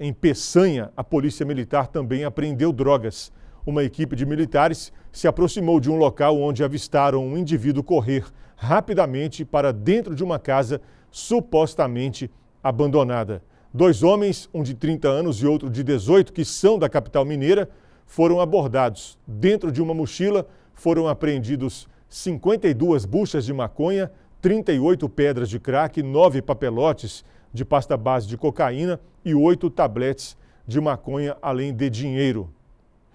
Em Peçanha, a polícia militar também apreendeu drogas. Uma equipe de militares se aproximou de um local onde avistaram um indivíduo correr rapidamente para dentro de uma casa supostamente abandonada. Dois homens, um de 30 anos e outro de 18, que são da capital mineira, foram abordados. Dentro de uma mochila foram apreendidos 52 buchas de maconha, 38 pedras de crack, 9 papelotes de pasta base de cocaína e 8 tabletes de maconha, além de dinheiro.